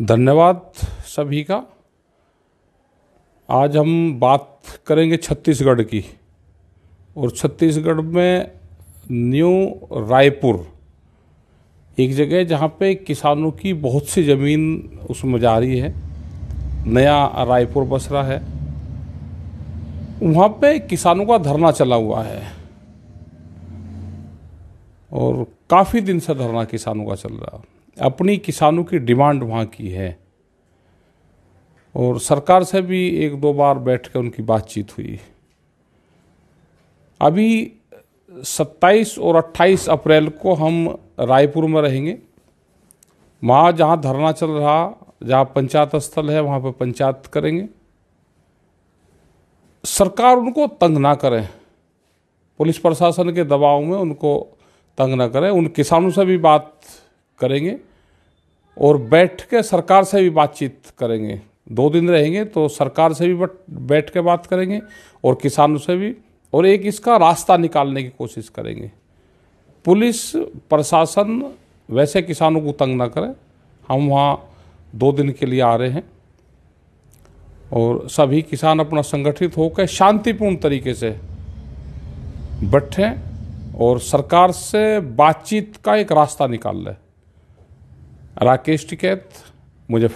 धन्यवाद सभी का आज हम बात करेंगे छत्तीसगढ़ की और छत्तीसगढ़ में न्यू रायपुर एक जगह जहाँ पे किसानों की बहुत सी ज़मीन उसमें जा रही है नया रायपुर बस रहा है वहाँ पे किसानों का धरना चला हुआ है और काफ़ी दिन से धरना किसानों का चल रहा है अपनी किसानों की डिमांड वहाँ की है और सरकार से भी एक दो बार बैठ कर उनकी बातचीत हुई अभी 27 और 28 अप्रैल को हम रायपुर में रहेंगे वहाँ जहाँ धरना चल रहा जहाँ पंचायत स्थल है वहाँ पर पंचायत करेंगे सरकार उनको तंग ना करें पुलिस प्रशासन के दबाव में उनको तंग ना करें उन किसानों से भी बात करेंगे और बैठ के सरकार से भी बातचीत करेंगे दो दिन रहेंगे तो सरकार से भी बैठ के बात करेंगे और किसानों से भी और एक इसका रास्ता निकालने की कोशिश करेंगे पुलिस प्रशासन वैसे किसानों को तंग ना करे हम वहाँ दो दिन के लिए आ रहे हैं और सभी किसान अपना संगठित होकर शांतिपूर्ण तरीके से बैठें और सरकार से बातचीत का एक रास्ता निकाल लें राकेश टिकैत मुझे